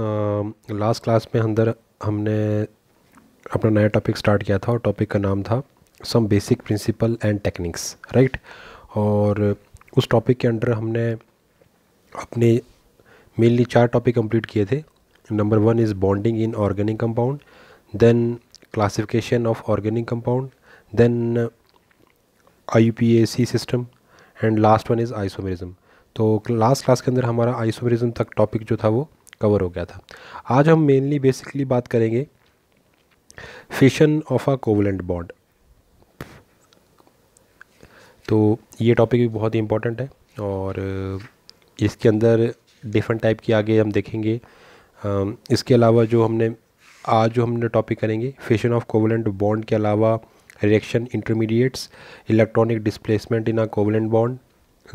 Last class में अंदर हमने अपना नया टॉपिक स्टार्ट किया था और टॉपिक का नाम था some basic principle and techniques right और उस टॉपिक के अंडर हमने अपने मेनली चार टॉपिक कंप्लीट किए थे number one is bonding in organic compound then classification of organic compound then I system and last one is isomerism तो last class के अंदर हमारा आइसोमेरिज्म तक टॉपिक जो था वो कवर हो गया था आज हम मेनली बेसिकली बात करेंगे fission of a covalent bond तो ये टॉपिक भी बहुत ही इम्पोर्टेंट है और इसके अंदर डिफरेंट टाइप की आगे हम देखेंगे इसके अलावा जो हमने आज जो हमने टॉपिक करेंगे फिशन ऑफ कोवलेंट बॉन्ड के अलावा reaction intermediates electronic displacement in a covalent bond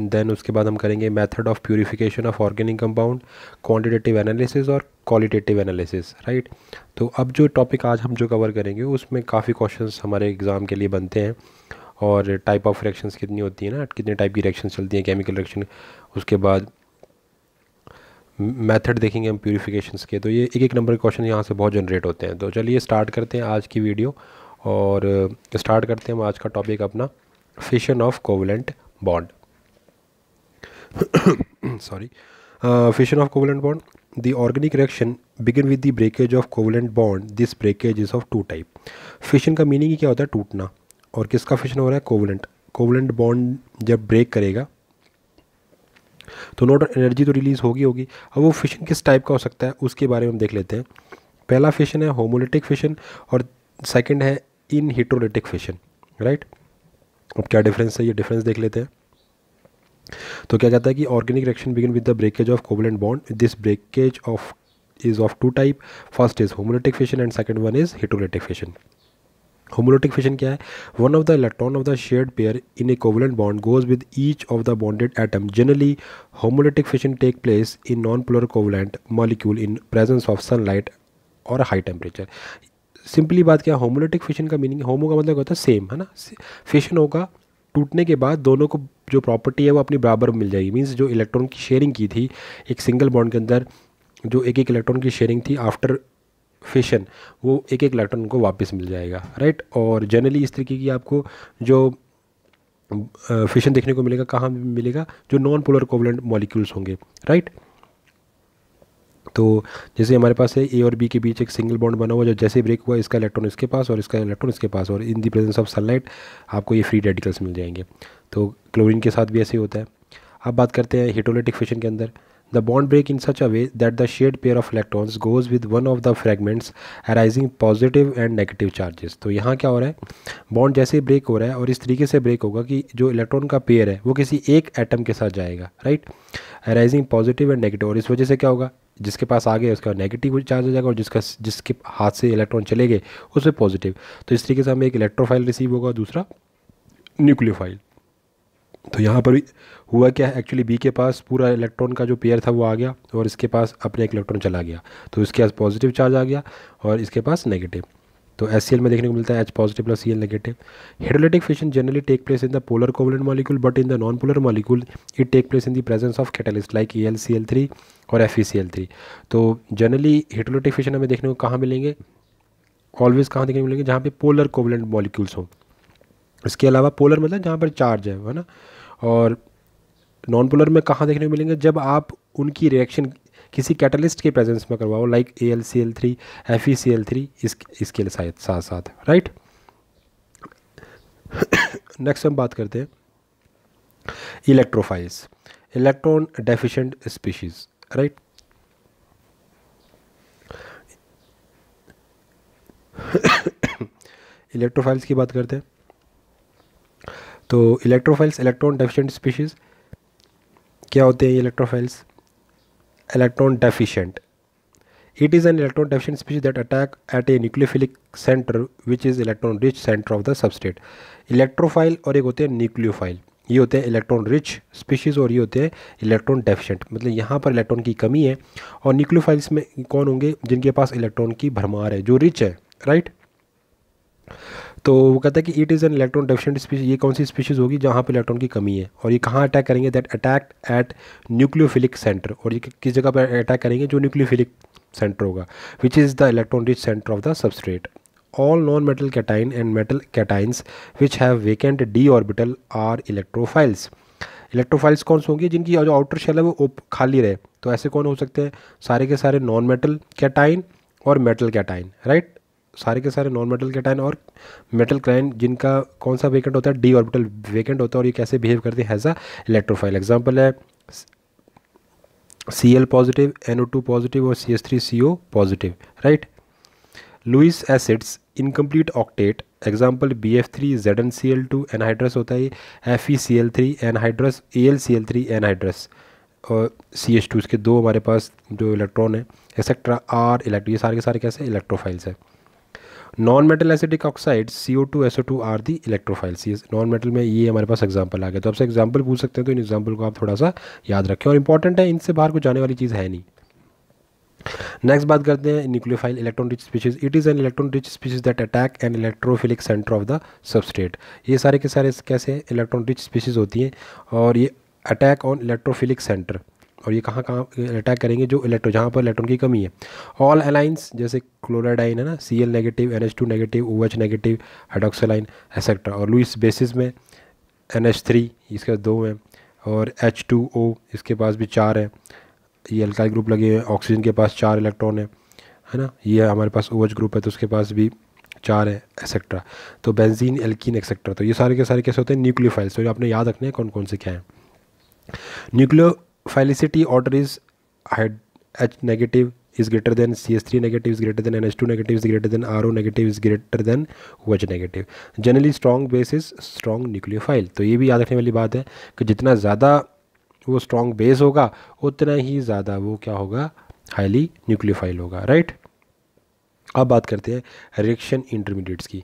then उसके बाद हम करेंगे method of purification of organic compound quantitative analysis और क्वालिटेटिव एनालिसिस राइट तो अब जो टॉपिक आज हम जो कवर करेंगे उसमें काफ़ी क्वेश्चंस हमारे एग्ज़ाम के लिए बनते हैं और टाइप ऑफ रिएक्शंस कितनी होती है ना कितने टाइप की रिएक्शन चलती हैं केमिकल रिएक्शन उसके बाद मेथड देखेंगे हम प्योरीफिकेशंस के तो ये एक एक नंबर के क्वेश्चन यहाँ से बहुत जनरेट होते हैं तो चलिए स्टार्ट करते हैं आज की वीडियो और स्टार्ट करते हैं हम आज का टॉपिक अपना fission of covalent bond sorry fission of covalent bond the organic reaction begin with the breakage of covalent bond this breakage is of two type fission का मीनिंग ही क्या होता है टूटना और किसका फिशन हो रहा है कोवलेंट कोवलेंट बॉन्ड जब ब्रेक करेगा तो नोट एनर्जी तो रिलीज़ होगी होगी अब वो फिशन किस टाइप का हो सकता है उसके बारे में हम देख लेते हैं पहला फिशन है होमोलिटिक फिशन और सेकंड है इनहिट्रोलिटिक फिशन राइट अब क्या डिफरेंस है ये डिफरेंस देख लेते हैं तो क्या कहता है कि organic reaction begin with the breakage of covalent bond this breakage of is of two type first is homolytic fission and second one is heterolytic fission homolytic fission क्या है one of the electron of the shared pair in a covalent bond goes with each of the bonded atom generally homolytic fission take place in non polar covalent molecule in presence of sunlight और high temperature simply बात क्या homolytic fission का meaning homo का मतलब होता है same है ना फिशन होगा टूटने के बाद दोनों को जो प्रॉपर्टी है वो अपनी बराबर मिल जाएगी मीन्स जो इलेक्ट्रॉन की शेयरिंग की थी एक सिंगल बॉन्ड के अंदर जो एक एक इलेक्ट्रॉन की शेयरिंग थी आफ्टर फिशन वो एक एक इलेक्ट्रॉन को वापस मिल जाएगा राइट और जनरली इस तरीके की आपको जो फिशन देखने को मिलेगा कहाँ मिलेगा जो नॉन पोलर कोवलेंट मॉलिक्यूल्स होंगे राइट तो जैसे हमारे पास है ए और बी के बीच एक सिंगल बॉन्ड बना हुआ जो जैसे ब्रेक हुआ इसका इलेक्ट्रॉन इसके पास और इसका इलेक्ट्रॉन इसके पास और in the presence of sunlight आपको ये फ्री रेडिकल्स मिल जाएंगे तो क्लोरीन के साथ भी ऐसे ही होता है अब बात करते हैं हिटोलेटिक फिशन के अंदर the bond break in such a way that the shared pair of electrons goes with one of the fragments arising positive and negative charges तो यहाँ क्या हो रहा है बॉन्ड जैसे ब्रेक हो रहा है और इस तरीके से ब्रेक होगा कि जो इलेक्ट्रॉन का पेयर है वो किसी एक एटम के साथ जाएगा right arising positive and negative और इस वजह से क्या होगा जिसके पास आ गया उसका नेगेटिव चार्ज हो जाएगा और जिसका जिसके हाथ से इलेक्ट्रॉन चले गए उसमें पॉजिटिव तो इस तरीके से हमें एक इलेक्ट्रोफाइल रिसीव होगा दूसरा न्यूक्लियोफाइल तो यहाँ पर हुआ क्या है एक्चुअली बी के पास पूरा इलेक्ट्रॉन का जो पेयर था वो आ गया और इसके पास अपने एक इलेक्ट्रॉन चला गया तो इसके पास पॉजिटिव चार्ज आ गया और इसके पास नेगेटिव तो एस में देखने को मिलता है H positive plus C L negative hydrolytic fission generally take place in the polar covalent molecule but in the non polar molecule it take place in the presence of catalyst like E L C L three और F E C L three तो generally hydrolytic fission हमें देखने को कहाँ मिलेंगे always कहाँ देखने को मिलेंगे जहाँ पे पोलर कोवलेंट मॉलिक्यूल्स हों इसके अलावा पोलर मतलब जहाँ पर चार्ज है ना और नॉन पोलर में कहाँ देखने को मिलेंगे जब आप उनकी रिएक्शन किसी कैटलिस्ट के प्रेजेंस में करवाओ like A L C L three F E C L three इसके साथ साथ साथ राइट नेक्स्ट हम बात करते हैं electrophiles electron deficient species right electrophiles की बात करते हैं तो इलेक्ट्रोफाइल्स इलेक्ट्रॉन डेफिशिएंट स्पीशीज़ क्या होते हैं ये electrophiles electron deficient. It is an electron deficient species that attack at a nucleophilic center which is electron rich center of the substrate. electrophile aur ek hote हैं nucleophile ये होते हैं electron rich species और ये होते हैं electron deficient मतलब यहाँ पर इलेक्ट्रॉन की कमी है और न्यूक्लियोफाइल्स में कौन होंगे जिनके पास इलेक्ट्रॉन की भरमार है जो रिच है राइट right? तो वो कहता है कि it is an electron deficient species ये कौन सी स्पीशीज़ होगी जहाँ पे इलेक्ट्रॉन की कमी है और ये कहाँ अटैक करेंगे that attack at nucleophilic centre और ये किस जगह पर अटैक करेंगे जो न्यूक्लियोफिलिक सेंटर होगा which is the electron rich centre of the substrate all non metal cation and metal cations which have vacant D orbital are electrophiles electrophiles कौन से होंगे जिनकी जो आउटर शेल है वो खाली रहे तो ऐसे कौन हो सकते हैं सारे के सारे नॉन मेटल कैटाइन और मेटल कैटाइन राइट सारे के सारे नॉन मेटल कैटाइन और मेटल क्राइन जिनका कौन सा वेकेंट होता है डी ऑर्बिटल वेकेंट होता है और ये कैसे बिहेव करते हैं एज अ इलेक्ट्रोफाइल एग्जाम्पल है C L positive N O two positive और C S three C O positive right Lewis acids incomplete octet example B F three Z N C L two anhydrous होता है F E C L three anhydrous A L C L three anhydrous और C H to इसके दो हमारे पास जो electron है etcetera are electro ये सारे के सारे कैसे इलेक्ट्रोफाइल्स है non metal acidic oxide C O two S O two are the electrophile सी नॉन मेटल में ये हमारे पास एग्जाम्पल आ गया तो आपसे एग्जाम्पल पूछ सकते हैं तो इन एग्जाम्पल को आप थोड़ा सा याद रखें और इंपॉर्टेंट है इनसे बाहर कुछ जाने वाली चीज़ है नहीं नेक्स्ट बात करते हैं nucleophile electron rich species it is an electron rich species that attack an electrophilic centre of the substrate ये सारे के सारे कैसे इलेक्ट्रॉन रिच स्पीशीज होती हैं और ये अटैक ऑन इलेक्ट्रोफिलिक सेंटर और ये कहाँ कहाँ अटैक करेंगे जो इलेक्ट्रो जहाँ पर इलेक्ट्रॉन की कमी है ऑल एलाइंस जैसे क्लोराडाइन है ना C L negative N H two negative O H negative hydroxyl ion etcetera और लुइस बेसिस में एन एच थ्री इसके दो हैं और एच टू ओ इसके पास भी चार हैं ये अल्काइल ग्रुप लगे हुए हैं ऑक्सीजन के पास चार इलेक्ट्रॉन है है ना ये हमारे पास ओ एच ग्रुप है तो उसके पास भी चार है एक्सेट्रा तो बेंजीन एल्किन एक्सेट्रा तो ये सारे के सारे कैसे होते हैं न्यूक्लियोफाइल्स तो ये आपने याद रखने हैं कौन कौन से क्या हैं न्यूक्लियो फेलिसिटी ऑर्डर इज हाइड H negative is greater than CH3 negative is greater than NH2 negative is greater than RO negative is greater than OH negative. Generally strong base is strong nucleophile. तो ये भी याद रखने वाली बात है कि जितना ज़्यादा वो strong base होगा उतना ही ज़्यादा वो क्या होगा highly nucleophile होगा right? अब बात करते हैं reaction intermediates की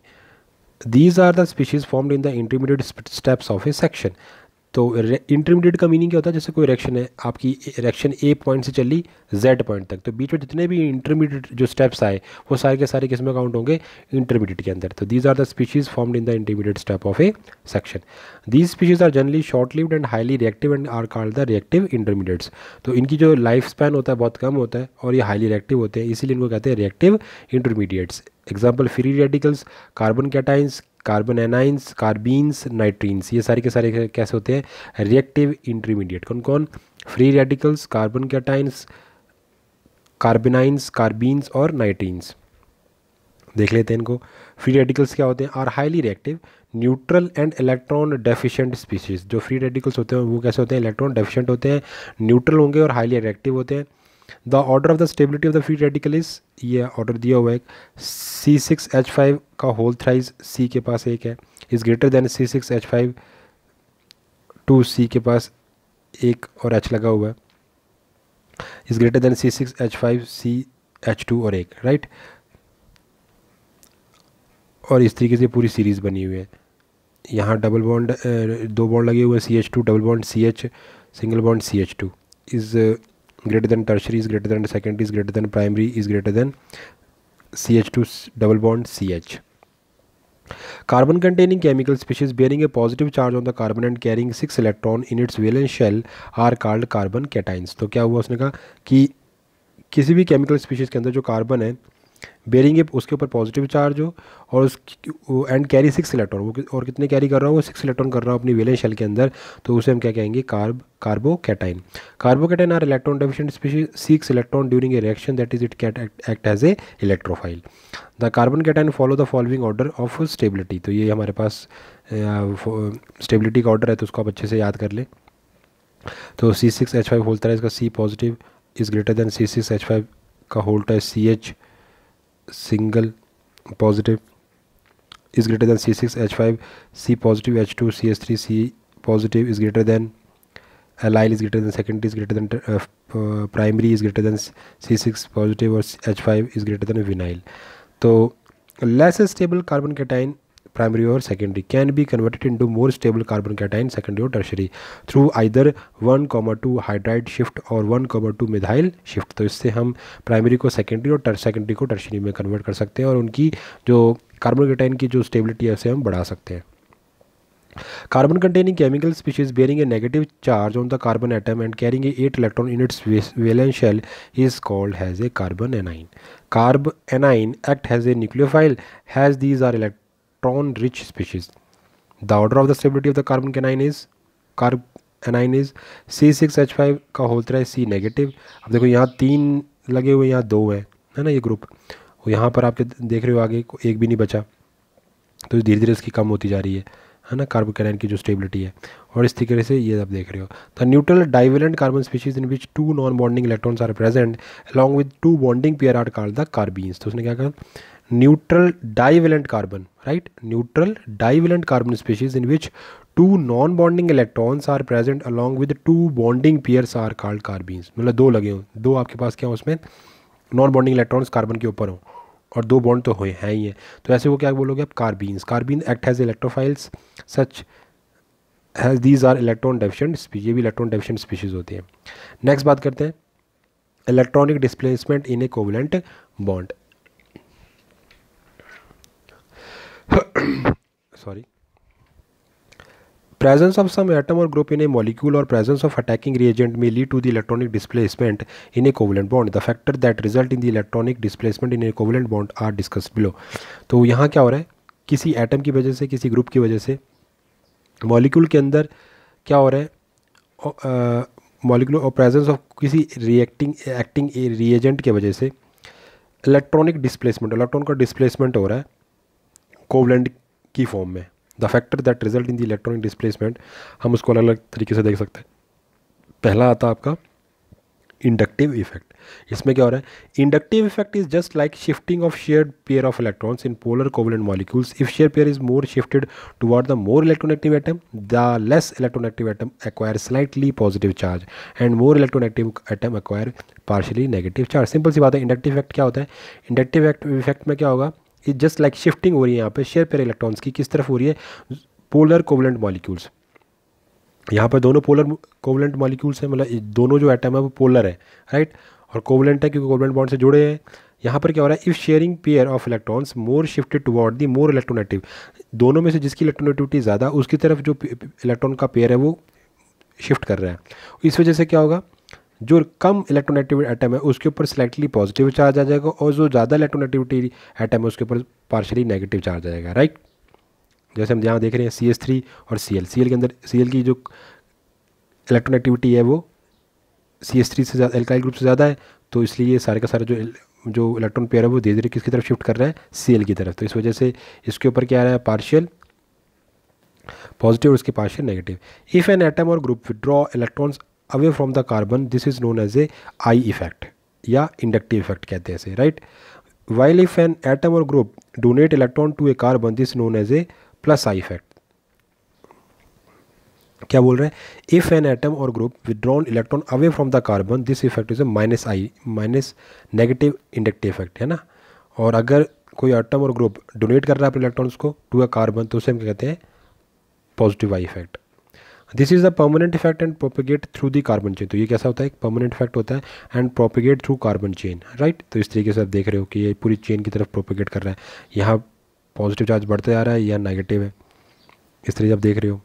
These are the species formed in the intermediate steps of a section. तो इंटरमीडिएट का मीनिंग क्या होता है जैसे कोई रिएक्शन है आपकी रिएक्शन ए पॉइंट से चली जेड पॉइंट तक तो बीच में जितने भी इंटरमीडिएट जो स्टेप्स आए वो सारे के सारे किस में काउंट होंगे इंटरमीडिएट के अंदर तो these are the species formed in the intermediate step of a section these species are generally short lived and highly reactive and are called the reactive intermediates तो इनकी जो लाइफ स्पैन होता है बहुत कम होता है और ये हाईली रिएक्टिव होते हैं इसीलिए इनको कहते हैं reactive intermediates example free radicals carbon cations carbon anions carbenes nitrenes ये सारे के सारे कैसे होते हैं रिएक्टिव इंटरमीडिएट कौन कौन free radicals carbon cations carbanions carbenes और नाइट्रीन्स देख लेते हैं इनको फ्री रेडिकल्स क्या होते हैं are highly reactive neutral and electron deficient species जो फ्री रेडिकल्स होते हैं वो कैसे होते हैं इलेक्ट्रॉन डेफिशिएंट होते हैं न्यूट्रल होंगे और हाईली रिएक्टिव होते हैं the order of the stability of the free radical is ये ऑर्डर दिया हुआ है सी सिक्स एच फाइव का होल थ्राइज सी के पास एक है is greater than C six H five two C के पास एक और एच लगा हुआ है is greater than C six H five C H two और एक राइट और इस तरीके से पूरी सीरीज़ बनी हुई है यहाँ डबल बॉन्ड दो बॉन्ड लगे हुए हैं C H two double bond C H single bond C H two is greater than tertiary is greater than secondary is greater than primary is greater than CH2 double bond CH. Carbon containing chemical species bearing a positive charge on the carbon and carrying six electron in its valence shell are called carbon cations. तो क्या हुआ उसने कहा कि किसी भी chemical species के अंदर जो कार्बन है बेरिंग है उसके ऊपर पॉजिटिव चार्ज हो और उस एंड कैरी सिक्स इलेक्ट्रॉन वो और कितने कैरी कर रहा हूँ वो सिक्स इलेक्ट्रॉन कर रहा हूँ अपनी वेलेंस शेल के अंदर तो उसे हम क्या कहेंगे carb carbocation are electron deficient species six electron during a reaction that is it can act as a electrophile the carbon cation follow the following order of stability तो ये हमारे पास स्टेबिलिटी का ऑर्डर है तो उसको आप अच्छे से याद कर लें तो सी सिक्स एच फाइव होल्ता है इसका C positive is greater than C six H five का होल्टा है C H single positive is greater than C six H five C positive H two C S three C positive is greater than allyl is greater than second is greater than primary is greater than C six positive और H five is greater than vinyl तो less stable carbon cation primary or secondary can be converted into more stable carbon cation secondary or tertiary through either 1,2 hydride shift और 1,2 methyl shift तो इससे हम primary को secondary और secondary को tertiary में convert कर सकते हैं और उनकी जो कार्बन कैटाइन की जो स्टेबिलिटी है उसे हम बढ़ा सकते हैं carbon containing chemical species bearing a negative charge on the carbon atom and carrying a 8 electron in its valence shell is called as a carbon anion carb anion act as a nucleophile as these are elect rich species species the order of the stability of the carbon cation is carb anion is C six H five का whole तरह है सी negative अब देखो यहाँ तीन लगे हुए यहाँ दो हैं है ना ये ग्रुप और यहाँ पर आप देख रहे हो आगे को एक भी नहीं बचा तो धीरे धीरे इसकी कम होती जा रही है है ना कार्बन कैनाइन की जो स्टेबिलिटी है और इस तरीके से ये आप देख रहे हो तो neutral divalent carbon species in which two non bonding electrons are present along with two bonding pair are called the carbenes तो उसने क्या कहा neutral divalent carbon right neutral divalent carbon species in which two non bonding electrons are present along with two bonding pairs are called carbenes मतलब दो लगे हों दो आपके पास क्या हो उसमें नॉन बॉन्डिंग इलेक्ट्रॉन्स कार्बन के ऊपर हों और दो बॉन्ड तो हुए हैं ही हैं तो ऐसे वो क्या बोलोगे आप carbenes carbene act as electrophiles such as these are electron deficient ये भी इलेक्ट्रॉन डेफिशेंट स्पीशीज़ होती हैं नेक्स्ट बात करते हैं electronic displacement in a covalent bond sorry presence of some atom और ग्रुप इन ए मॉलिक्यूल और प्रेजेंस ऑफ अटैकिंग रिएजेंट में lead to the electronic displacement in a covalent bond the factor that result in the electronic displacement in a covalent bond are discuss below तो यहाँ क्या हो रहा है किसी atom की वजह से किसी ग्रुप की वजह से मॉलिक्यूल के अंदर क्या हो रहा है मॉलिक्यूल और प्रेजेंस ऑफ किसी रिएक्टिंग एक्टिंग रिएजेंट की वजह से इलेक्ट्रॉनिक डिस्प्लेसमेंट इलेक्ट्रॉन का डिस्प्लेसमेंट हो रहा है कोवलेंट की फॉर्म में the factor that result in the electronic displacement हम उसको अलग अलग तरीके से देख सकते हैं पहला आता आपका इंडक्टिव इफेक्ट इसमें क्या हो रहा है inductive effect is just like shifting of shared pair of electrons in polar covalent molecules if shared pair is more shifted toward the more electronegative atom the less electronegative atom acquire slightly positive charge and more electronegative atom acquire partially negative charge simple सी बात है inductive effect क्या होता है inductive effect में क्या होगा just like shifting हो रही है यहाँ पर शेयर पेयर इलेक्ट्रॉन्स की किस तरफ हो रही है पोलर कोवलेंट मॉलिक्यूल्स यहाँ पर दोनों पोलर कोवलेंट मॉलिक्यूल्स हैं मतलब दोनों जो आइटम है वो पोलर है राइट और कोवलेंट है क्योंकि कोवलेंट बॉन्ड से जुड़े हैं यहाँ पर क्या हो रहा है if sharing pair of electrons more shifted toward the more electronegative दोनों में से जिसकी इलेक्ट्रोनेटिविटी ज़्यादा उसकी तरफ जो इलेक्ट्रॉन का पेयर है वो शिफ्ट कर रहा है इस वजह से क्या होगा जो कम इलेक्ट्रोनेटिव एटम है उसके ऊपर सिलेक्टली पॉजिटिव चार्ज आ जाएगा और जो ज़्यादा इलेक्ट्रोनेटिविटी एटम है उसके ऊपर पार्शली नेगेटिव चार्ज आ जाएगा राइट जैसे हम यहाँ देख रहे हैं सी एस थ्री और सी एल सी एल के अंदर सी एल की जो इलेक्ट्रोनेटिविटी है वो सी एस थ्री से ज़्यादा एल्काइल ग्रुप से ज़्यादा है तो इसलिए ये सारे का सारा जो जो इलेक्ट्रॉन पेयर है वो धीरे धीरे किसकी तरफ शिफ्ट कर रहा है सी एल की तरफ तो इस वजह से इसके ऊपर क्या आ रहा है पार्शियल पॉजिटिव और इसके partial negative if an atom और group withdraw electrons away from the carbon this is known as a I effect या इंडक्टिव इफेक्ट कहते हैं इसे right while if an atom और group donate electron to a carbon this known as a plus I effect क्या बोल रहे हैं if an atom और group withdrawn electron away from the carbon this effect is a minus I minus negative inductive effect है ना और अगर कोई एटम और ग्रुप डोनेट कर रहा है अपने इलेक्ट्रॉन्स को टू ए कार्बन तो उसे हम कहते हैं positive I effect this is the permanent effect and propagate through the carbon chain तो ये कैसा होता है एक परमानेंट इफेक्ट होता है and propagate through carbon chain right तो इस तरीके से आप देख रहे हो कि ये पूरी चेन की तरफ प्रोपिगेट कर रहा है यहाँ पॉजिटिव चार्ज बढ़ते जा रहा है या नेगेटिव है इस तरीके से आप देख रहे हो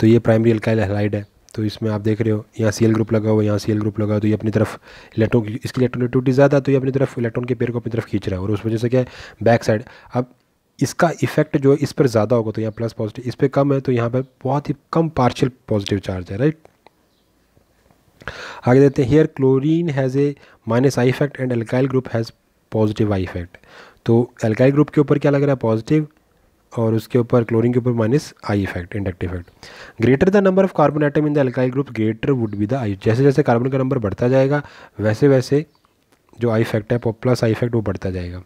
तो ये प्राइमरी अल्काइल हेलाइड है तो इसमें आप देख रहे हो यहाँ सी ग्रुप लगा हुआ यहाँ सी ग्रुप लगा हुआ तो ये अपनी तरफ इलेक्ट्रॉन इसकी इलेक्ट्रॉनिक ज़्यादा तो ये अपनी तरफ इलेक्ट्रॉन के पेयर को अपनी तरफ खींच रहा है और उस वजह से क्या है बैक साइड अब इसका इफेक्ट जो है इस पर ज़्यादा होगा तो यहाँ प्लस पॉजिटिव इस पर कम है तो यहाँ पर बहुत ही कम पार्शियल पॉजिटिव चार्ज है राइट आगे देखते हैं here chlorine has a minus I effect and alkyl group has positive I effect तो एल्काइल ग्रुप के ऊपर क्या लग रहा है पॉजिटिव और उसके ऊपर क्लोरीन के ऊपर minus I effect inductive effect greater the number of carbon atom in the alkyl group greater would be the I जैसे जैसे कार्बन का नंबर बढ़ता जाएगा वैसे वैसे जो आई इफेक्ट है प्लस आई इफेक्ट वो बढ़ता जाएगा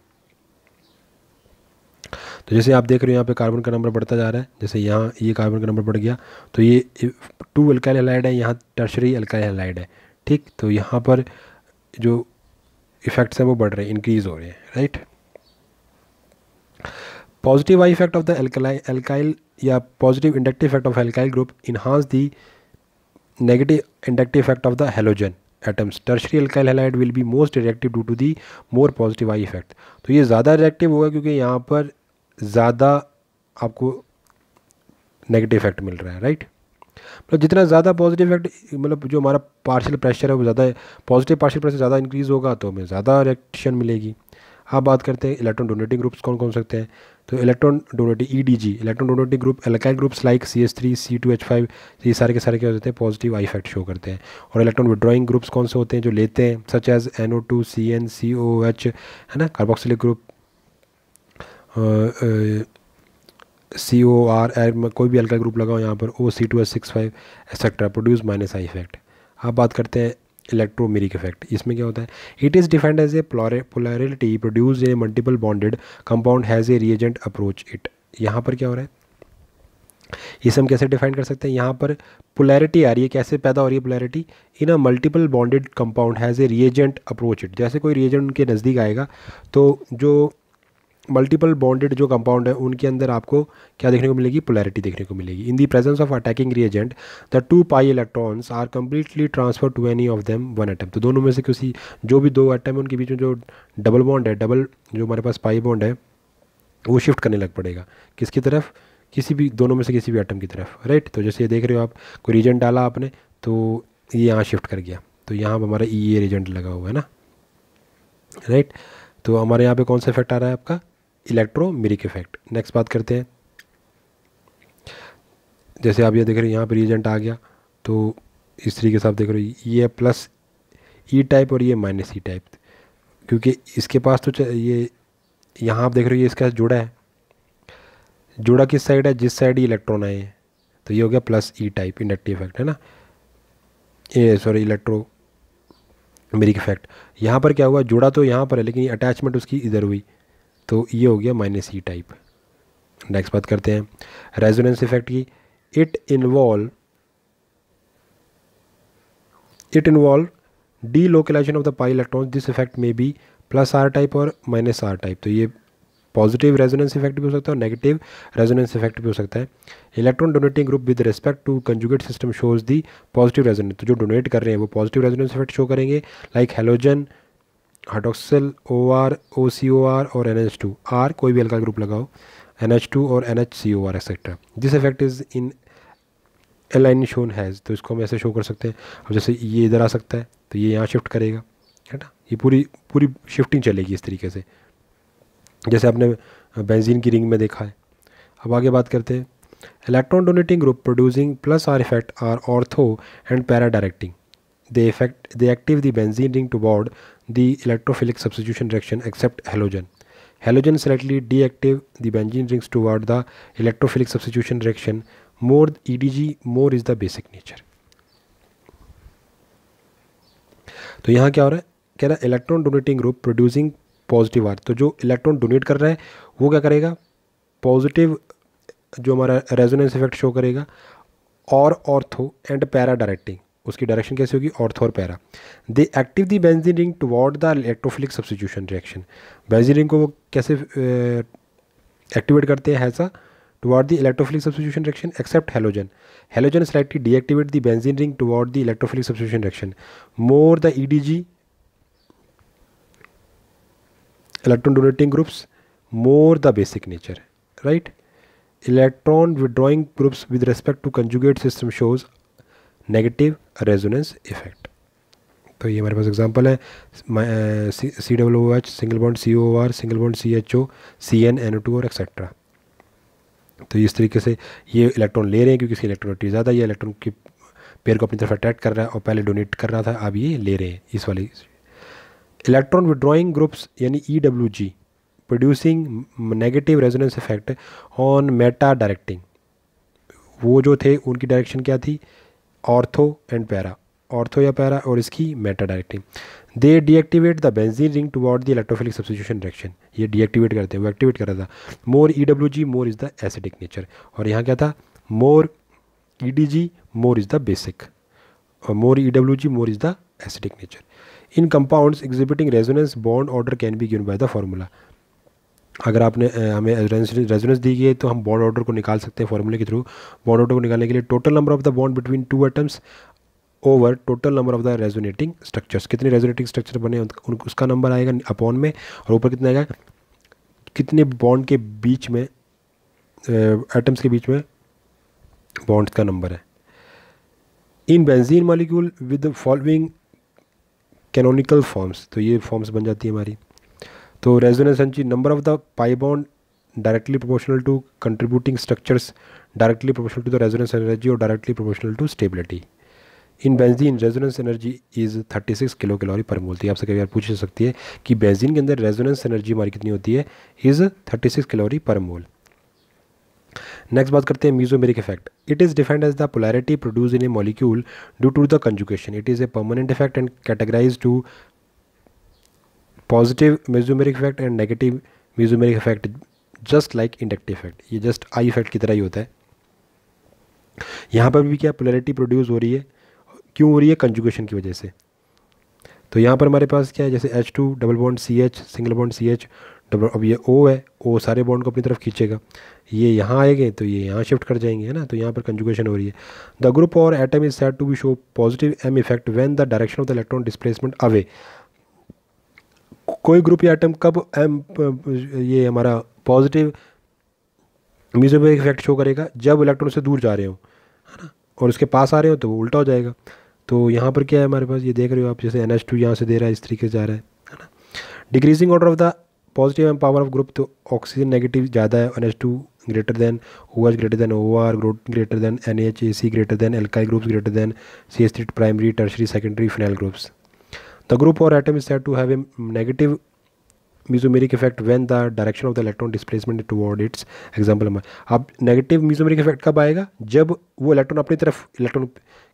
तो जैसे आप देख रहे हो यहाँ पे कार्बन का नंबर बढ़ता जा रहा है जैसे यहाँ ये कार्बन का नंबर बढ़ गया तो ये टू अल्काइल हेलाइड है यहाँ टर्शरी अल्काइल हेलाइड है ठीक तो यहाँ पर जो इफ़ेक्ट्स हैं वो बढ़ रहे हैं इंक्रीज़ हो रहे हैं right positive I effect of the alkyl alkyl या positive inductive effect of alkyl group enhance the negative inductive effect of the halogen atoms tertiary alkyl halide will be most reactive due to the more positive I effect तो ये ज़्यादा reactive होगा क्योंकि यहाँ पर ज़्यादा आपको नेगेटिव इफेक्ट मिल रहा है राइट मतलब जितना ज़्यादा पॉजिटिव इफेक्ट मतलब जो हमारा पार्शियल प्रेशर है वो ज़्यादा पॉजिटिव पार्शियल प्रेशर ज़्यादा इंक्रीज़ होगा तो हमें ज़्यादा रिएक्शन मिलेगी आप बात करते हैं इलेक्ट्रॉन डोनेटिंग ग्रुप्स कौन कौन सकते हैं तो electron donating E D G electron donating group alkyl groups like C S three C two H five ये सारे के सारे क्या होते हैं पॉजिटिव आई इफेक्ट शो करते हैं और इलेक्ट्रॉन विड्रॉइंग ग्रुप्स कौन से होते हैं जो लेते हैं such as N O two C N C O H है ना carboxylic group C O R में कोई भी अल्का ग्रुप लगाओ यहाँ पर O C two S six five et cetera produce minus I effect अब बात करते हैं इलेक्ट्रोमेरिक इफेक्ट इसमें क्या होता है it is defined as a polarity produce a multiple bonded compound has a reagent approach it यहाँ पर क्या हो रहा है इसे हम कैसे डिफाइन कर सकते हैं यहाँ पर पोलैरिटी आ रही है कैसे पैदा हो रही है polarity in a multiple bonded compound has a reagent approach it जैसे कोई रिएजेंट उनके नज़दीक आएगा तो जो मल्टीपल बॉन्डेड जो कंपाउंड है उनके अंदर आपको क्या देखने को मिलेगी पोलैरिटी देखने को मिलेगी in the presence of attacking reagent the two pi electrons are completely transfer to any of them one atom तो दोनों में से किसी जो भी दो एटम है उनके बीच में जो डबल बॉन्ड है डबल जो हमारे पास पाई बॉन्ड है वो शिफ्ट करने लग पड़ेगा किसकी तरफ किसी भी दोनों में से किसी भी एटम की तरफ राइट तो जैसे ये देख रहे हो आप कोई रीजेंट डाला आपने तो ये यहाँ शिफ्ट कर गया तो यहाँ पर हमारा ई ए रीजेंट लगा हुआ है ना राइट तो हमारे यहाँ पे कौन सा इफेक्ट आ रहा है आपका इलेक्ट्रोमिरिक इफेक्ट नेक्स्ट बात करते हैं जैसे आप ये देख रहे हैं यहाँ पर रिएजेंट आ गया तो इस तरीके से आप देख रहे हो ये प्लस ई टाइप और ये माइनस ई टाइप क्योंकि इसके पास तो ये यहाँ आप देख रहे हो ये इसका जुड़ा है जुड़ा किस साइड है जिस साइड ही इलेक्ट्रॉन आए हैं तो ये हो गया plus E type inductive effect है ना ये सॉरी इलेक्ट्रो मेरिक इफेक्ट यहाँ पर क्या हुआ जुड़ा तो यहाँ पर है लेकिन अटैचमेंट उसकी इधर हुई तो ये हो गया माइनस ई टाइप नेक्स्ट बात करते हैं रेजोनेंस इफेक्ट की it involve it involve delocalization of the pi electron this effect में बी प्लस आर टाइप और माइनस आर टाइप तो ये पॉजिटिव रेजोनेंस इफेक्ट भी हो सकता है और नेगेटिव रेजोनेंस इफेक्ट भी हो सकता है electron donating group with respect to conjugate system shows the positive resonance तो जो डोनेट कर रहे हैं वो पॉजिटिव रेजोनेंस इफेक्ट शो करेंगे like halogen hydroxyl O R O C O R और एन एच टू आर कोई भी अलका ग्रुप लगाओ एन एच टू और N H C O R et cetera this effect is in आइन shown has तो इसको हम ऐसे शो कर सकते हैं अब जैसे ये इधर आ सकता है तो ये यहाँ शिफ्ट करेगा है ना ये पूरी पूरी शिफ्टिंग चलेगी इस तरीके से जैसे आपने बेंजीन की रिंग में देखा है अब आगे बात करते हैं electron donating group producing plus R effect are ortho and para directing They, affect they active the benzene ring toward the electrophilic substitution reaction except halogen. Halogen slightly deactive the benzene rings toward the electrophilic substitution reaction. More EDG, more is the basic nature. तो यहाँ क्या हो रहा है कह रहा है electron donating group producing positive R तो जो इलेक्ट्रॉन डोनेट कर रहा है वो क्या करेगा पॉजिटिव जो हमारा रेजोनेंस इफेक्ट शो करेगा और ऑर्थो एंड पैरा डायरेक्टिंग उसकी डायरेक्शन कैसे होगी ortho or para they active the benzene ring toward the electrophilic substitution reaction benzene ring को वो कैसे एक्टिवेट करते हैं ऐसा toward the electrophilic substitution reaction except halogen halogen selectively deactivate the benzene ring toward the electrophilic substitution reaction more the EDG electron donating groups more the basic nature right electron withdrawing groups with respect to conjugate system shows negative resonance effect तो ये हमारे पास example है C W O H single bond C O R single bond C H O C N N O two और et cetera तो इस तरीके से ये इलेक्ट्रॉन ले रहे हैं क्योंकि इसकी इलेक्ट्रोनिटी ज़्यादा ये इलेक्ट्रॉन की पेयर को अपनी तरफ अट्रैक्ट कर रहा है और पहले डोनेट कर रहा था अब ये ले रहे हैं इस वाली इलेक्ट्रॉन विड्रॉइंग ग्रुप्स यानी E W G producing negative resonance effect on meta directing वो जो थे उनकी डायरेक्शन क्या थी ऑर्थो एंड पैरा ऑर्थो या पैरा और इसकी meta directing they deactivate the benzene ring toward the electrophilic substitution direction ये डीएक्टिवेट करते हैं वो एक्टिवेट कर रहा था more E W G more is the acidic nature और यहाँ क्या था more E D G more is the basic और more E W G more is the acidic nature in compounds exhibiting resonance bond order can be given by the formula अगर आपने हमें resonance दी गई है तो हम बॉन्ड ऑर्डर को निकाल सकते हैं फॉर्मूले के थ्रू बॉन्ड ऑर्डर को निकालने के लिए total number of the bond between two atoms over total number of the resonating structures कितने रेजोनेटिंग स्ट्रक्चर बने उन, उसका नंबर आएगा अपॉन में और ऊपर कितना आएगा कितने बॉन्ड के बीच में एटम्स के बीच में बॉन्ड्स का नंबर है in benzene molecule with following canonical forms तो ये फॉर्म्स बन जाती है हमारी तो resonance energy number of the pi bond directly proportional to contributing structures directly proportional to the resonance energy और directly proportional to stability in benzene resonance energy is 36 kilo calorie per mole थी आपसे कभी बार पूछ सकती है कि benzene के अंदर रेजोनेंस एनर्जी हमारी कितनी होती है इज़ 36 किलोरी पर मोल नेक्स्ट बात करते हैं mesomeric effect it is defined as the polarity produce in a molecule due to the conjugation it is a permanent effect and categorize to positive mesomeric effect and negative mesomeric effect just like inductive effect ये just I effect की तरह ही होता है यहाँ पर भी क्या polarity produce हो रही है क्यों हो रही है कंजुगेशन की वजह से तो यहाँ पर हमारे पास क्या है जैसे H two double bond C H single bond C H double अब ये ओ है ओ सारे बॉन्ड को अपनी तरफ खींचेगा ये यहाँ आएंगे तो ये यहाँ शिफ्ट कर जाएंगे है ना तो यहाँ पर कंजुगेशन हो रही है the group or atom is said to be show positive M effect when the direction of the electron displacement away कोई ग्रुप या आइटम कब एम ये हमारा पॉजिटिव म्यूजिकल इफेक्ट शो करेगा जब इलेक्ट्रॉन से दूर जा रहे हो है ना और उसके पास आ रहे हो तो वो उल्टा हो जाएगा तो यहाँ पर क्या है हमारे पास ये देख रहे हो आप जैसे एन एच टू यहाँ से दे रहा है इस तरीके से जा रहा है है ना decreasing order of the positive M power of group तो ऑक्सीजन नेगेटिव ज़्यादा है N H two greater than O H greater than O R greater than N H A C greater than एल्काई groups greater than C S three primary tertiary secondary phenyl groups the group or atom is said to have a negative mesomeric effect when the direction of the electron displacement toward its example number अब negative mesomeric effect कब आएगा जब वो electron अपनी तरफ electron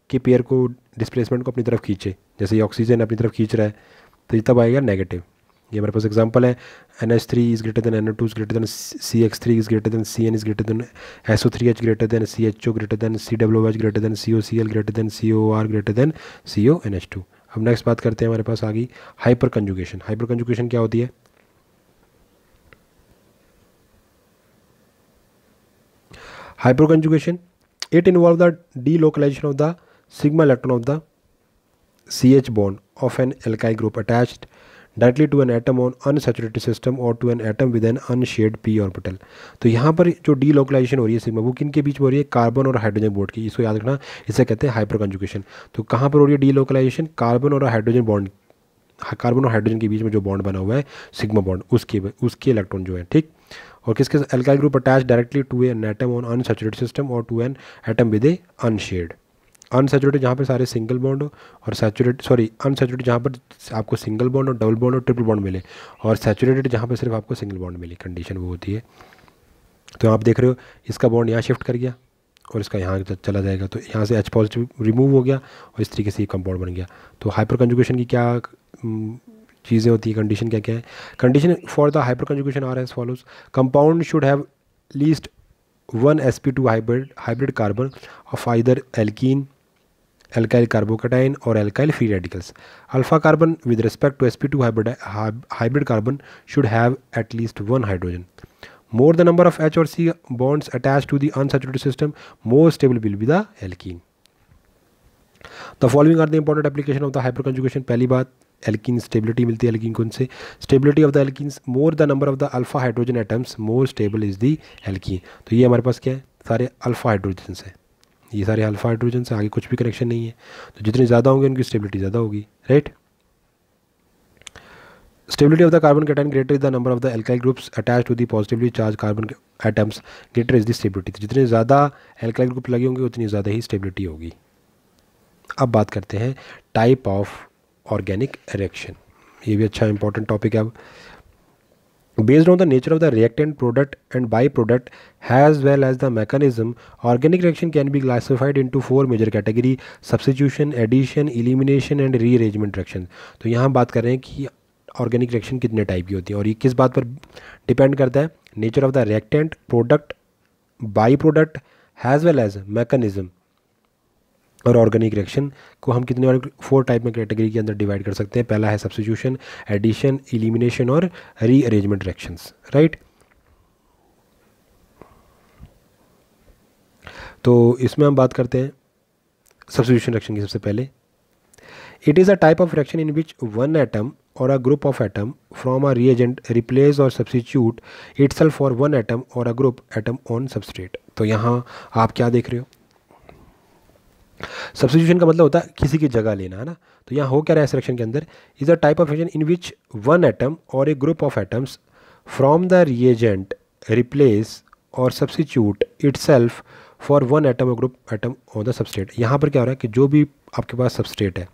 के pair को displacement को अपनी तरफ खींचे जैसे ये ऑक्सीजन अपनी तरफ खींच रहा है तो ये तब आएगा नेगेटिव ये हमारे पास एग्जाम्पल है N H three is greater than N O two is greater than C X three is greater than C N is greater than S O three H greater than C H O greater than C W H greater than C O C L greater than C O R greater than C O N H two अब next बात करते हैं हमारे पास आ गई hyper conjugation hyper conjugation क्या होती है hyperconjugation it involve the delocalization of the sigma electron of the C H bond of an एल्काई group attached directly to an atom on unsaturated system or to an atom with an unshared P orbital तो यहाँ पर जो D localisation हो रही है sigma वो किन के बीच में हो रही है कार्बन और हाइड्रोजन बोर्ड की इसको याद रखना इसे कहते हैं हाइपर कंजुकेशन तो कहाँ पर हो रही है डी लोकलाइजेशन कार्बन और हाइड्रोजन बॉन्ड कार्बन और हाइड्रोजन के बीच में जो बॉन्ड बना हुआ है सिग्मा बॉन्ड उसके उसके इलेक्ट्रॉन जो है ठीक और किसके alkyl group attach directly to an atom on unsaturated system or to an atom with a unshared unsaturated जहाँ पर सारे सिंगल बॉन्ड हो और सैचुरेट सॉरी अनसेचुरेटेड जहाँ पर आपको सिंगल बॉन्ड और डबल बॉन्ड और ट्रिपल बॉन्ड मिले और सैचुरेटेड जहाँ पर सिर्फ आपको सिंगल बॉन्ड मिली कंडीशन वो होती है तो आप देख रहे हो इसका बॉन्ड यहाँ शिफ्ट कर गया और इसका यहाँ चला जाएगा तो यहाँ से एच पॉजिटिव रिमूव हो गया और इस तरीके से ये कंपाउंड बन गया तो हाइपर कंजुकेशन की क्या चीज़ें होती हैं कंडीशन क्या क्या है condition for the hyper conjugation are as follows compound should have least one S P two hybrid hybrid carbon of either alkene alkyl carbocation or alkyl free radicals alpha carbon with respect to S P two hybrid carbon should have at least one hydrogen more the number of H or C bonds attach to the unsaturated system more stable will be the alkene the following are the important application of the hyper conjugation पहली बात alkene stability मिलती है alkene कौन से stability of the alkene more the number of the alpha hydrogen atoms more stable is the alkene तो ये हमारे पास क्या है सारे अल्फा हाइड्रोजन्स हैं ये सारे अल्फा हाइड्रोजन से आगे कुछ भी कनेक्शन नहीं है तो जितने ज़्यादा होंगे उनकी स्टेबिलिटी ज़्यादा होगी right stability of the carbon cation greater is the number of the alkyl groups attach to the positively charge carbon के atoms greater is the stability जितने ज़्यादा एल्काइल ग्रुप लगे होंगे उतनी ज़्यादा ही स्टेबिलिटी होगी अब बात करते हैं टाइप ऑफ ऑर्गेनिक रिएक्शन ये भी अच्छा इंपॉर्टेंट टॉपिक है अब Based on the nature of the reactant product and byproduct as well as the mechanism, organic reaction can be classified into four major category substitution, addition, elimination and rearrangement reaction. तो यहाँ हम बात कर रहे हैं कि ऑर्गेनिक रिएक्शन कितने type की होती है और ये किस बात पर डिपेंड करता है nature of the reactant product by product has well as mechanism और ऑर्गेनिक रिएक्शन को हम कितने और फोर टाइप में कैटेगरी के अंदर डिवाइड कर सकते हैं पहला है सब्सिट्यूशन एडिशन इलिमिनेशन और रीअरेंजमेंट रिएक्शंस राइट तो इसमें हम बात करते हैं सब्सिट्यूशन रिएक्शन की सबसे पहले it is a type of reaction in which one atom or a group of atom from a reagent replace or substitute itself for one atom or a group atom on substrate तो यहाँ आप क्या देख रहे हो substitution का मतलब होता है किसी की जगह लेना है ना तो यहाँ हो क्या रहा है सिलेक्शन के अंदर is a type of action in which one atom or a group of atoms from the reagent replace or substitute it for one atom और group atom on the substrate यहाँ पर क्या हो रहा है कि जो भी आपके पास सबस्ट्रेट है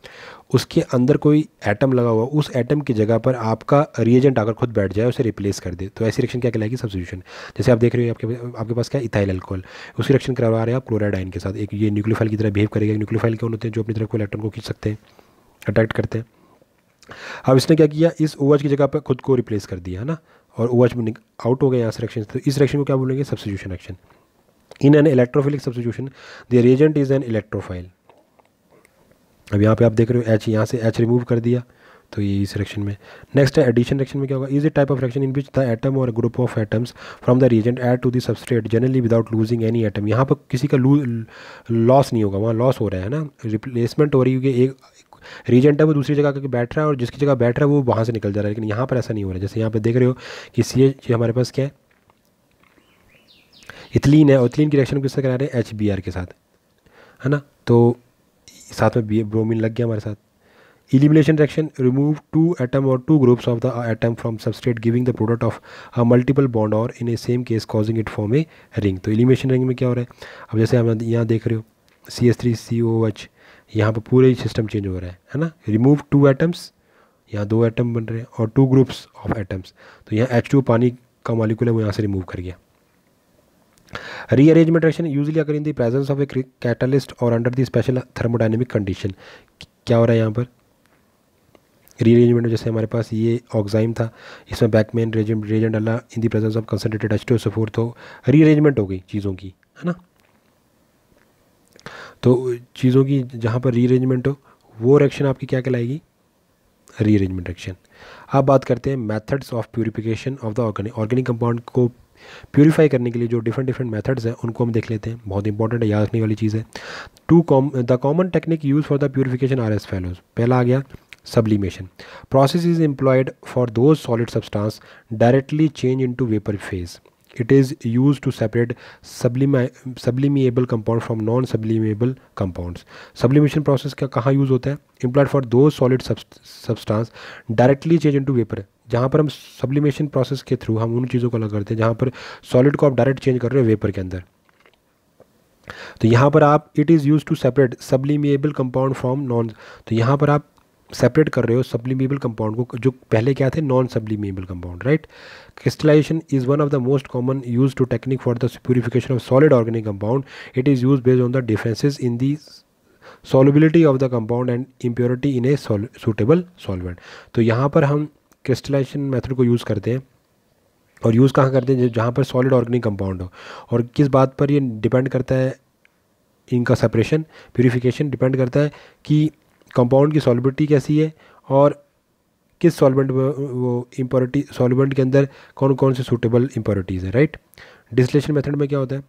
उसके अंदर कोई एटम लगा हुआ उस एटम की जगह पर आपका रिएजेंट आकर खुद बैठ जाए उसे रिप्लेस कर दे तो ऐसी रिएक्शन क्या कहलाएगी सब्सिट्यूशन जैसे आप देख रहे हो आपके आपके पास क्या इथाइल अल्कोहल उसकी रिएक्शन करवा रहे हैं आप क्लोराइड आइन के साथ एक ये न्यूक्लियोफाइल की तरह बिहेव करेगा न्यूक्लियोफाइल कौन होते हैं जो अपनी तरफ को इलेक्ट्रॉन को खींच सकते हैं अट्रैक्ट करते हैं अब इसने क्या किया इस ओ OH की जगह पर खुद को रिप्लेस कर दिया है ना और ओ OH में आउट हो गए यहाँ से रिएक्शन तो इस रिएक्शन को क्या बोलेंगे substitution action in an electrophilic substitution the reagent is an electrophile अब यहाँ पे आप देख रहे हो एच यहाँ से एच रिमूव कर दिया तो ये इस रेक्शन में नेक्स्ट है एडिशन रेक्शन में क्या होगा is a type of reaction in which the atom और group of atoms from the reagent add to the substrate generally without losing any atom यहाँ पर किसी का लॉस नहीं होगा वहाँ लॉस हो रहा है ना रिप्लेसमेंट हो रही है एक रीजेंट है वो दूसरी जगह बैठ रहा है और जिसकी जगह बैठ रहा है वो वहाँ से निकल जा रहा है लेकिन यहाँ पर ऐसा नहीं हो रहा है जैसे यहाँ पर देख रहे हो कि सी एच हमारे पास क्या है इथलिन है और इथलीन की रिएक्शन किससे करा रहे हैं एच के साथ है ना तो साथ में बी ब्रोमिन लग गया हमारे साथ elimination reaction remove two atom or two groups of the atom from substrate giving the product of a multiple bond or in a same case causing it form a ring तो elimination ring में क्या हो रहा है अब जैसे हम यहाँ देख रहे हो C S three C O H यहाँ पर पूरे सिस्टम चेंज हो रहा है है ना रिमूव टू एटम्स यहाँ दो एटम बन रहे हैं और टू ग्रुप्स ऑफ एटम्स तो यहाँ एच टू पानी का मालिकूल है वो यहाँ से रिमूव कर गया rearrangement reaction usually occur in the presence of a catalyst or under the special thermodynamic condition क्या हो रहा है यहाँ पर रीअरेंजमेंट जैसे हमारे पास ये ऑक्साइम था इसमें बैकमेन रेजेंट डाला in the presence of concentrated H two S O four तो रीअरेंजमेंट हो गई चीज़ों की है ना तो चीज़ों की जहाँ पर रीअरेंजमेंट हो वो रिएक्शन आपकी क्या कहलाएगी रीअरेंजमेंट रिएक्शन अब बात करते हैं methods of purification of the organic organic compound को प्योरीफाई करने के लिए जो डिफरेंट डिफरेंट मेथड्स हैं उनको हम देख लेते हैं बहुत इंपॉर्टेंट है याद रखने वाली चीज़ है two com the common technique use for the purification are as follows पहला आ गया sublimation process is employed for those solid substance directly change into vapour phase it is use to separate sublima sublimable compound from non sublimable compound sublimation process का कहाँ use होता है employed for those solid substance directly change into vapour जहाँ पर हम sublimation process के through हम उन चीज़ों को अलग करते हैं जहाँ पर सॉलिड को आप डायरेक्ट चेंज कर रहे हो वेपर के अंदर तो यहाँ पर आप it is use to separate sublimable compound from non तो यहाँ पर आप सेपरेट कर रहे हो सब्लिमिएबल कंपाउंड को जो पहले क्या थे non sublimable compound right crystallization is one of the most common use to technique for the purification of solid organic compound it is use based on the differences in the solubility of the compound and impurity in a suitable solvent तो यहाँ पर हम crystallisation method को use करते हैं और use कहाँ करते हैं जहाँ पर सॉलिड ऑर्गेनिक कंपाउंड हो और किस बात पर ये डिपेंड करता है इनका सेपरेशन प्योरीफिकेशन डिपेंड करता है कि कंपाउंड की सॉलिबिलिटी कैसी है और किस में वो इम्पोरिटी सॉलिबेंट के अंदर कौन कौन से सूटेबल इम्पोरिटीज़ है राइट डिस्लेशन मेथड में क्या होता है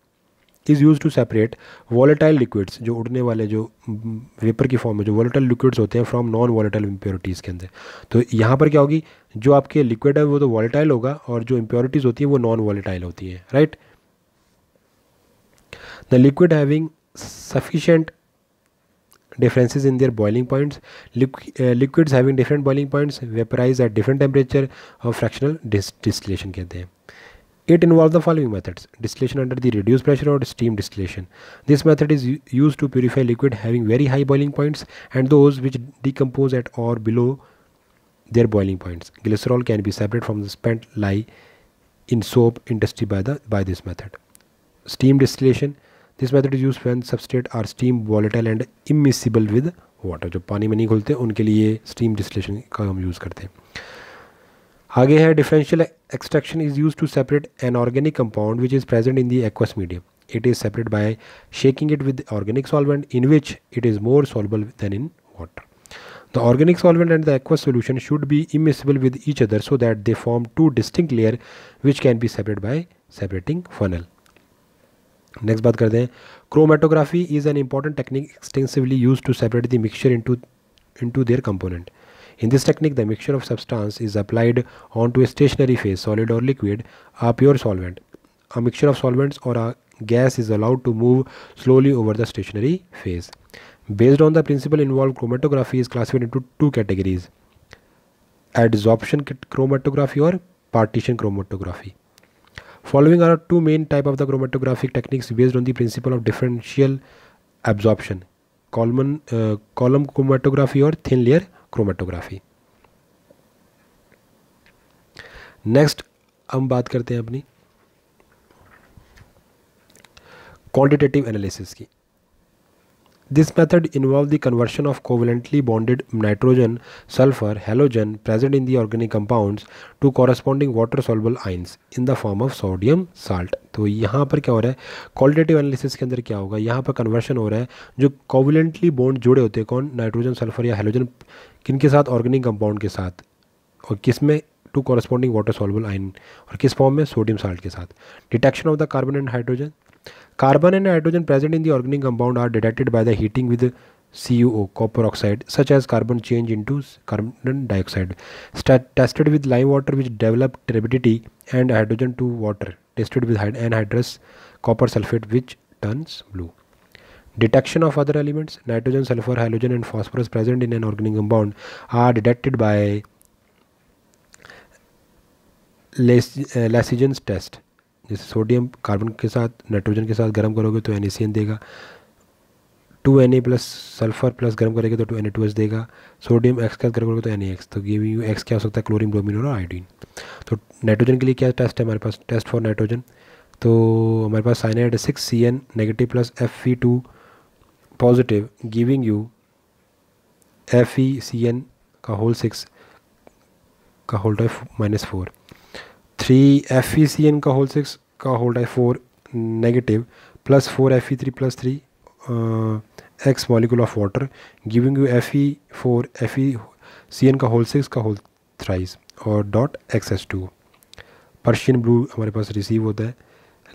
is use to separate volatile liquids जो उड़ने वाले जो वेपर की फॉर्म में जो वॉलेटाइल लिक्विड्स होते हैं फ्रॉम नॉन वॉलेटाइल इम्प्योरिटीज़ के अंदर तो यहाँ पर क्या होगी जो आपके लिक्विड है वो तो वॉलेटाइल होगा और जो इम्प्योरिटीज़ होती हैं वो नॉन वॉलेटाइल होती हैं right the liquid having sufficient differences in their boiling points Liqu uh, liquids having different boiling points vaporize at different temperature और fractional distillation कहते हैं It involves the following methods distillation under the reduced pressure or steam distillation. This method is used to purify liquid having very high boiling points and those which decompose at or below their boiling points. Glycerol can be separated from the spent lye in soap industry by, the, by this method. Steam distillation. This method is used when substrates are steam volatile and immiscible with water. जो पानी में नहीं घुलते उनके लिए steam distillation का हम use करते हैं आगे है differential extraction is use to separate an organic compound which is present in the aqueous medium it is separate by shaking it with organic solvent in which it is more soluble than in water the organic solvent and the aqueous solution should be immiscible with each other so that they form two distinct layer which can be separate by separating funnel next बात करते हैं chromatography is an important technique extensively use to separate the mixture into into to their component In this technique, the mixture of substance is applied onto a stationary phase, solid or liquid, a pure solvent. A mixture of solvents or a gas is allowed to move slowly over the stationary phase. Based on the principle involved, chromatography is classified into two categories adsorption chromatography or partition chromatography. Following are two main type of the chromatographic techniques based on the principle of differential absorption, column, uh, column chromatography or thin layer chromatography next हम बात करते हैं अपनी quantitative analysis की This method involves the conversion of covalently bonded nitrogen, sulfur, halogen present in the organic compounds to corresponding water soluble ions in the form of sodium salt. तो यहाँ पर क्या हो रहा है क्वालिटेटिव एनालिसिस के अंदर क्या होगा यहाँ पर कन्वर्शन हो रहा है जो कोवलेंटली बॉन्ड जुड़े होते हैं कौन नाइट्रोजन सल्फर या हेलोजन किन के साथ ऑर्गेनिक कंपाउंड के साथ और किस में to corresponding water soluble ion और किस फॉर्म में सोडियम साल्ट के साथ detection of the carbon and hydrogen Carbon and hydrogen present in the organic compound are detected by the heating with CuO, copper oxide, such as carbon change into carbon dioxide. tested with lime water which develop turbidity and hydrogen to water. Tested with anhydrous copper sulfate which turns blue. Detection of other elements, nitrogen, sulfur, halogen and phosphorus present in an organic compound are detected by Lasigen's uh, test. जैसे sodium carbon के साथ nitrogen के साथ गर्म करोगे तो N देगा two N A plus sulphur plus गर्म करेंगे तो two N A two S देगा सोडियम एक्स का गर्म करोगे तो एन एक्स तो ये भी एक्स क्या हो सकता है क्लोरीन ब्रोमीन और आयोडीन तो नाइट्रोजन के लिए क्या टेस्ट है हमारे पास टेस्ट फॉर नाइट्रोजन तो हमारे पास cyanide six C N negative plus F E two positive giving you F E C N का होल सिक्स का whole minus four three F E C N का होल सिक्स का hold है four negative plus four F E three plus three X molecule of water giving you F E four F E C N का whole six का whole thrice और dot x S two Prussian blue हमारे पास receive होता है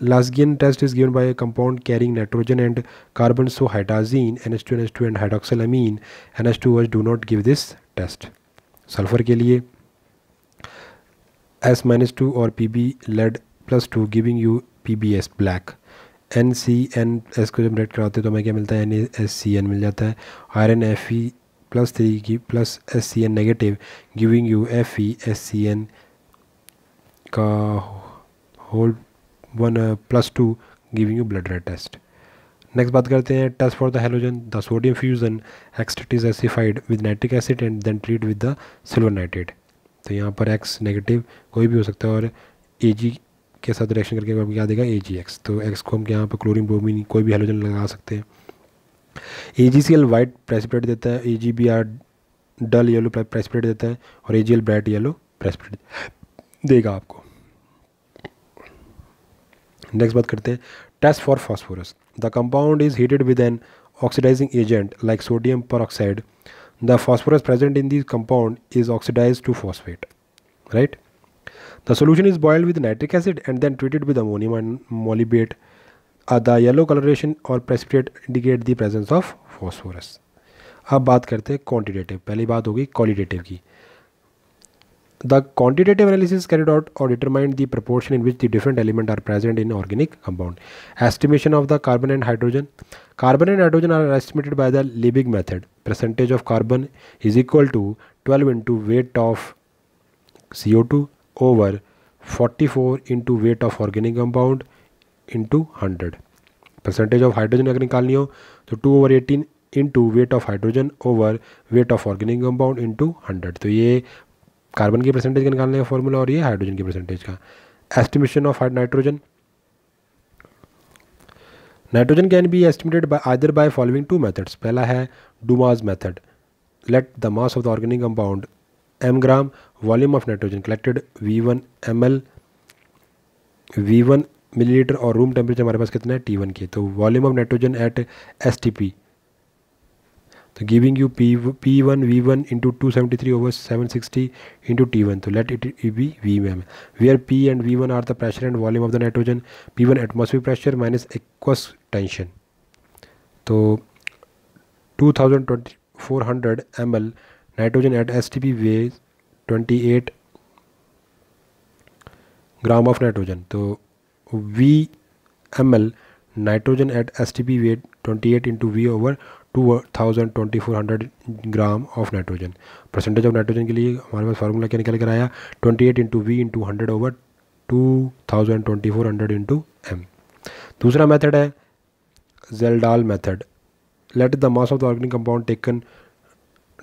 Lassaigne test is given by compound carrying nitrogen and carbon so hydrazine N S two N S two and hydroxyl amine N S two was do not give this test sulphur के लिए S minus 2 or PB lead plus 2 giving you PBS black N C N S को जब red कराते हैं तो हमें क्या मिलता है एन एस सी एन मिल जाता है iron F E plus three की plus S C N negative giving you F E S C N का whole one plus two giving you blood red test next बात करते हैं test for the halogen the sodium fusion extract is acidified with nitric acid and then treat with the silver nitrate तो यहाँ पर x negative कोई भी हो सकता है और ए जी के साथ रिएक्शन करके तो हम क्या देगा ए जी एक्स तो एक्स को हम यहाँ पर क्लोरिन ब्रोमिन कोई भी हेलोजन लगा सकते हैं ए जी सी एल वाइट प्रेसिपरेट देता है A G B R dull yellow precipitate देता है और A G L bright yellow precipitate देगा आपको नेक्स्ट बात करते हैं test for phosphorus the compound is heated with an oxidizing agent like sodium peroxide the phosphorus present in these compound is oxidized to phosphate right the solution is boiled with nitric acid and then treated with ammonium and molybate uh, the yellow coloration or precipitate indicate the presence of phosphorus अब बात करते हैं quantitative पहली बात होगी qualitative की The quantitative analysis carried out or determined the proportion in which the different element are present in organic compound. Estimation of the carbon and hydrogen. Carbon and hydrogen are estimated by the Liebig method. Percentage of carbon is equal to 12 into weight of CO2 over 44 into weight of organic compound into 100. Percentage of hydrogen अगर निकालनी हो तो two over eighteen into weight of hydrogen over weight of organic compound into hundred तो ये carbon की percentage का निकालने का फॉर्मूला और ये हाइड्रोजन की परसेंटेज का estimation of nitrogen nitrogen can be estimated by other by following two methods पहला है Dumas method let the mass of the organic compound M gram volume of nitrogen collected V one M L V one millilitre और room temperature हमारे पास कितना है T one K तो volume of nitrogen at S T P तो giving you P P one V one into two seventy three over seven sixty into T one तो let it be V M where P and V one are the pressure and volume of the nitrogen P one atmosphere pressure minus aqueous tension तो two thousand twenty four hundred M L nitrogen at S T P weigh twenty eight gram of nitrogen तो V M L nitrogen at S T P weigh twenty eight into V over two thousand twenty four hundred gram of nitrogen percentage of nitrogen के लिए हमारे पास formula क्या निकल कर आया twenty eight into V into hundred over two thousand twenty four hundred into M दूसरा method है Kjeldahl method let the mass of the organic compound taken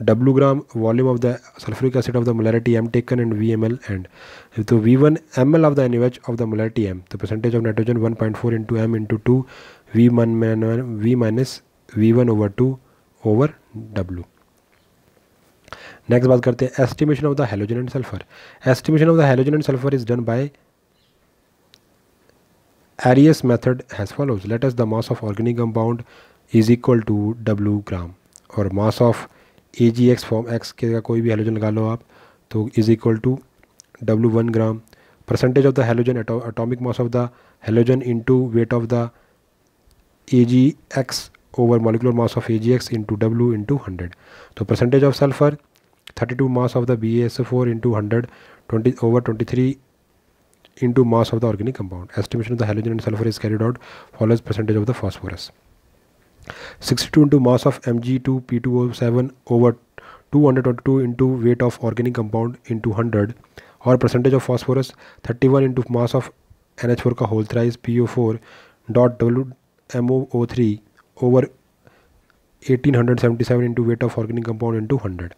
W gram volume of the sulphuric acid of the molarity M taken and V M L and तो V one M L of the N H of the molarity M तो percentage of nitrogen one point four into M into two V one V minus v1 over two over W next बात करते हैं estimation of the halogen and sulphur estimation of the halogen and sulphur is done by Carius method has follows let's the mass of organic compound is equal to W gram और mass of A G X form X के का कोई भी halogen लगा लो आप तो is equal to W one gram percentage of the halogen atomic mass of the halogen to weight of the A G X over molecular mass of AgX into W into 100. So percentage of sulfur 32 mass of the BASO4 into 100 20 over 23 into mass of the organic compound. Estimation of the halogen and sulfur is carried out follows percentage of the phosphorus. 62 into mass of Mg2P2O7 over 222 into weight of organic compound into 100 or percentage of phosphorus 31 into mass of NH4 ka whole thrice po PO4 dot W M three. Over 1877 into weight of organic compound into hundred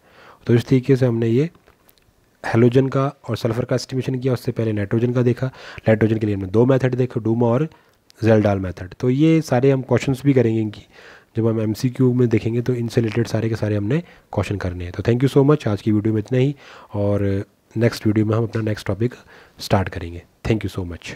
तो इस तरीके से हमने ये halogen का और sulphur का estimation किया उससे पहले नाइट्रोजन का देखा नाइट्रोजन के लिए हमने दो मेथड देखे डूमा और जेलडाल मेथड तो ये सारे हम क्वेश्चंस भी करेंगे इनकी जब हम एमसीक्यू में देखेंगे तो इनसे रिलेटेड सारे के सारे हमने क्वेश्चन करने हैं तो थैंक यू सो मच आज की वीडियो में इतना ही और नेक्स्ट वीडियो में हम अपना नेक्स्ट टॉपिक स्टार्ट करेंगे थैंक यू सो मच